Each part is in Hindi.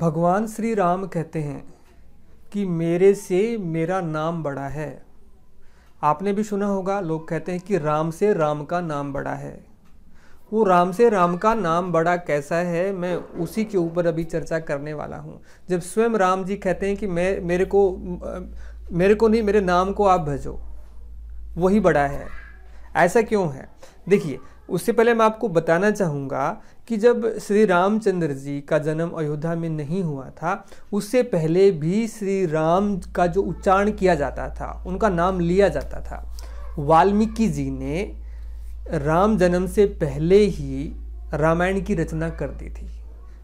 भगवान श्री राम कहते हैं कि मेरे से मेरा नाम बड़ा है आपने भी सुना होगा लोग कहते हैं कि राम से राम का नाम बड़ा है वो राम से राम का नाम बड़ा कैसा है मैं उसी के ऊपर अभी चर्चा करने वाला हूँ जब स्वयं राम जी कहते हैं कि मैं मेरे को मेरे को नहीं मेरे नाम को आप भजो वही बड़ा है ऐसा क्यों है देखिए उससे पहले मैं आपको बताना चाहूँगा कि जब श्री रामचंद्र जी का जन्म अयोध्या में नहीं हुआ था उससे पहले भी श्री राम का जो उच्चारण किया जाता था उनका नाम लिया जाता था वाल्मीकि जी ने राम जन्म से पहले ही रामायण की रचना कर दी थी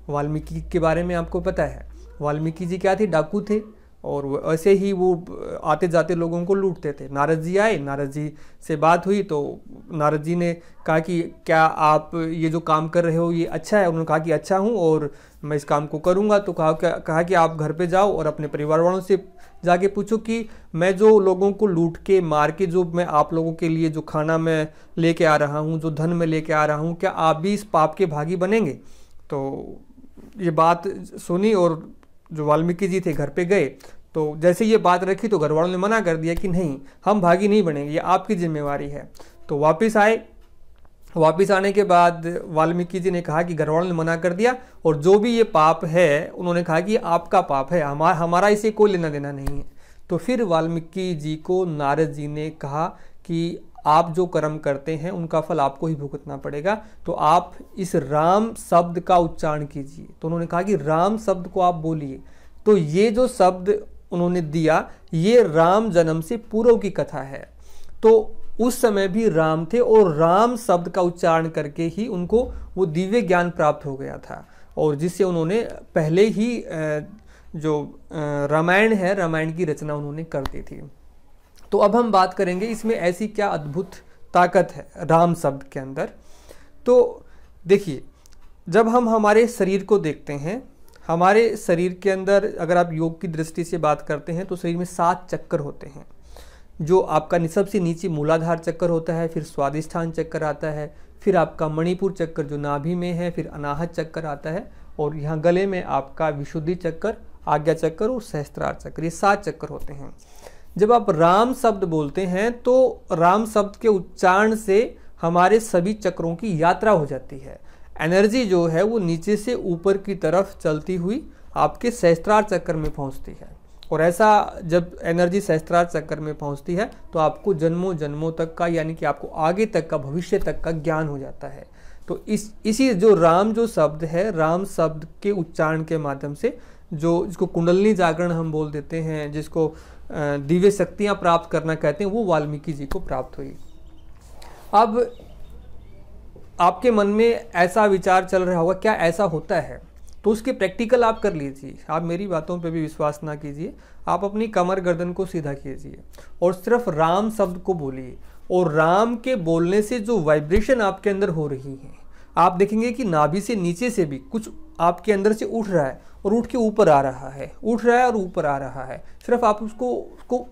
वाल्मीकि के बारे में आपको पता है वाल्मीकि जी क्या थे डाकू थे और ऐसे ही वो आते जाते लोगों को लूटते थे नारद जी आए नारद जी से बात हुई तो नारद जी ने कहा कि क्या आप ये जो काम कर रहे हो ये अच्छा है उन्होंने कहा कि अच्छा हूँ और मैं इस काम को करूँगा तो कहा कहा कि आप घर पे जाओ और अपने परिवार वालों से जाके पूछो कि मैं जो लोगों को लूट के मार के जो मैं आप लोगों के लिए जो खाना मैं लेके आ रहा हूँ जो धन मैं लेके आ रहा हूँ क्या आप भी इस पाप के भागी बनेंगे तो ये बात सुनी और जो वाल्मीकि जी थे घर पे गए तो जैसे ये बात रखी तो घर वालों ने मना कर दिया कि नहीं हम भागी नहीं बनेंगे ये आपकी जिम्मेवारी है तो वापस आए वापस आने के बाद वाल्मीकि जी ने कहा कि घर वालों ने मना कर दिया और जो भी ये पाप है उन्होंने कहा कि आपका पाप है हमारा हमारा इसे कोई लेना देना नहीं है तो फिर वाल्मीकि जी को नारद जी ने कहा कि आप जो कर्म करते हैं उनका फल आपको ही भुगतना पड़ेगा तो आप इस राम शब्द का उच्चारण कीजिए तो उन्होंने कहा कि राम शब्द को आप बोलिए तो ये जो शब्द उन्होंने दिया ये राम जन्म से पूर्व की कथा है तो उस समय भी राम थे और राम शब्द का उच्चारण करके ही उनको वो दिव्य ज्ञान प्राप्त हो गया था और जिससे उन्होंने पहले ही जो रामायण है रामायण की रचना उन्होंने कर दी थी तो अब हम बात करेंगे इसमें ऐसी क्या अद्भुत ताकत है राम शब्द के अंदर तो देखिए जब हम हमारे शरीर को देखते हैं हमारे शरीर के अंदर अगर आप योग की दृष्टि से बात करते हैं तो शरीर में सात चक्कर होते हैं जो आपका सबसे नीचे मूलाधार चक्कर होता है फिर स्वादिष्ठान चक्कर आता है फिर आपका मणिपुर चक्कर जो नाभि में है फिर अनाहत चक्कर आता है और यहाँ गले में आपका विशुद्धि चक्कर आज्ञा चक्कर और सहस्त्रार चक्कर ये सात चक्कर होते हैं जब आप राम शब्द बोलते हैं तो राम शब्द के उच्चारण से हमारे सभी चक्रों की यात्रा हो जाती है एनर्जी जो है वो नीचे से ऊपर की तरफ चलती हुई आपके सहस्त्रार चक्र में पहुंचती है और ऐसा जब एनर्जी सहस्त्रार चक्र में पहुंचती है तो आपको जन्मों जन्मों तक का यानी कि आपको आगे तक का भविष्य तक का ज्ञान हो जाता है तो इस इसी जो राम जो शब्द है राम शब्द के उच्चारण के माध्यम से जो जिसको कुंडलनी जागरण हम बोल देते हैं जिसको दिव्य शक्तियाँ प्राप्त करना कहते हैं वो वाल्मीकि जी को प्राप्त हुई अब आपके मन में ऐसा विचार चल रहा होगा क्या ऐसा होता है तो उसके प्रैक्टिकल आप कर लीजिए आप मेरी बातों पे भी विश्वास ना कीजिए आप अपनी कमर गर्दन को सीधा कीजिए और सिर्फ राम शब्द को बोलिए और राम के बोलने से जो वाइब्रेशन आपके अंदर हो रही है आप देखेंगे कि नाभि से नीचे से भी कुछ आपके अंदर से उठ रहा है और उठ के ऊपर आ रहा है उठ रहा है और ऊपर आ रहा है सिर्फ आप उसको उसको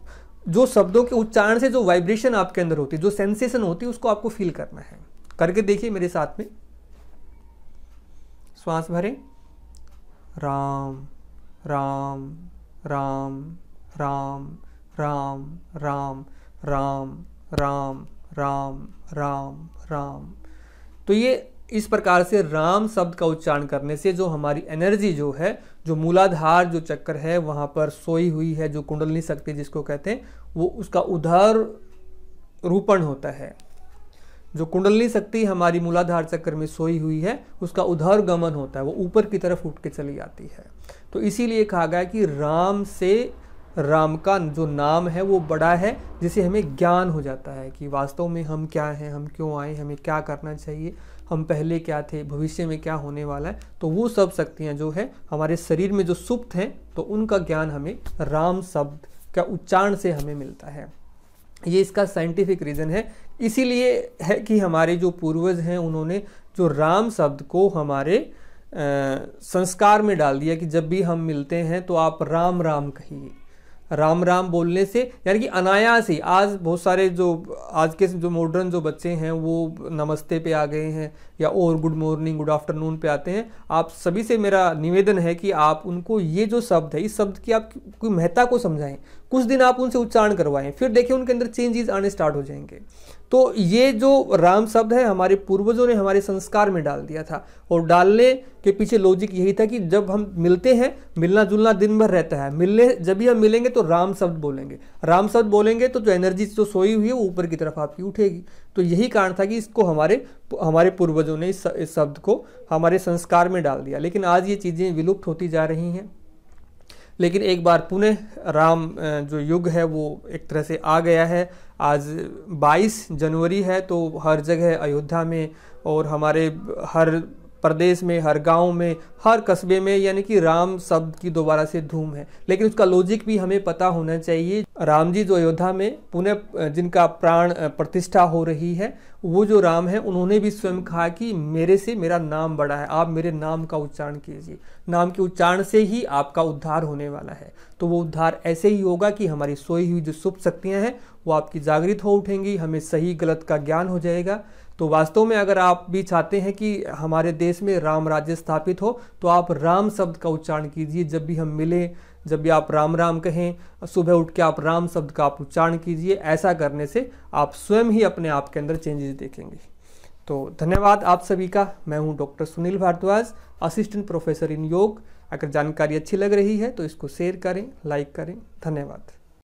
जो शब्दों के उच्चारण से जो वाइब्रेशन आपके अंदर होती है जो सेंसेशन होती है उसको आपको फील करना है करके देखिए मेरे साथ में श्वास भरें राम राम राम राम राम राम राम राम राम राम राम तो ये इस प्रकार से राम शब्द का उच्चारण करने से जो हमारी एनर्जी जो है जो मूलाधार जो चक्कर है वहाँ पर सोई हुई है जो कुंडलनी शक्ति जिसको कहते हैं वो उसका उधार रूपण होता है जो कुंडलनी शक्ति हमारी मूलाधार चक्र में सोई हुई है उसका उधर गमन होता है वो ऊपर की तरफ उठ के चली जाती है तो इसीलिए कहा गया कि राम से राम का जो नाम है वो बड़ा है जिसे हमें ज्ञान हो जाता है कि वास्तव में हम क्या हैं हम क्यों आए हमें क्या करना चाहिए हम पहले क्या थे भविष्य में क्या होने वाला है तो वो सब शक्तियाँ जो है हमारे शरीर में जो सुप्त हैं तो उनका ज्ञान हमें राम शब्द का उच्चारण से हमें मिलता है ये इसका साइंटिफिक रीज़न है इसीलिए है कि हमारे जो पूर्वज हैं उन्होंने जो राम शब्द को हमारे आ, संस्कार में डाल दिया कि जब भी हम मिलते हैं तो आप राम राम कहिए राम राम बोलने से यानी कि अनायास ही आज बहुत सारे जो आज के जो मॉडर्न जो बच्चे हैं वो नमस्ते पे आ गए हैं या और गुड मॉर्निंग गुड आफ्टरनून पे आते हैं आप सभी से मेरा निवेदन है कि आप उनको ये जो शब्द है इस शब्द की आप कोई महत्ता को समझाएं कुछ दिन आप उनसे उच्चारण करवाएं फिर देखिए उनके अंदर चेंजेस आने स्टार्ट हो जाएंगे तो ये जो राम शब्द है हमारे पूर्वजों ने हमारे संस्कार में डाल दिया था और डालने के पीछे लॉजिक यही था कि जब हम मिलते हैं मिलना जुलना दिन भर रहता है मिलने जब भी हम मिलेंगे तो राम शब्द बोलेंगे राम शब्द बोलेंगे तो जो एनर्जी जो सोई हुई है वो ऊपर की तरफ आपकी उठेगी तो यही कारण था कि इसको हमारे हमारे पूर्वजों ने इस शब्द को हमारे संस्कार में डाल दिया लेकिन आज ये चीज़ें विलुप्त होती जा रही हैं लेकिन एक बार पुनः राम जो युग है वो एक तरह से आ गया है आज 22 जनवरी है तो हर जगह अयोध्या में और हमारे हर प्रदेश में हर गांव में हर कस्बे में यानी कि राम शब्द की दोबारा से धूम है लेकिन उसका लॉजिक भी हमें पता होना चाहिए राम जी जो अयोध्या में पुनः जिनका प्राण प्रतिष्ठा हो रही है वो जो राम है उन्होंने भी स्वयं कहा कि मेरे से मेरा नाम बड़ा है आप मेरे नाम का उच्चारण कीजिए नाम के उच्चारण से ही आपका उद्धार होने वाला है तो वो उद्धार ऐसे ही होगा कि हमारी सोई हुई जो शुभ शक्तियाँ हैं वो आपकी जागृत हो उठेंगी हमें सही गलत का ज्ञान हो जाएगा तो वास्तव में अगर आप भी चाहते हैं कि हमारे देश में राम राज्य स्थापित हो तो आप राम शब्द का उच्चारण कीजिए जब भी हम मिलें जब भी आप राम राम कहें सुबह उठ के आप राम शब्द का आप उच्चारण कीजिए ऐसा करने से आप स्वयं ही अपने आप के अंदर चेंजेस देखेंगे तो धन्यवाद आप सभी का मैं हूं doctor Sunil Bhardwaj assistant professor in yoga अगर जानकारी अच्छी लग रही है तो इसको शेयर करें लाइक करें धन्यवाद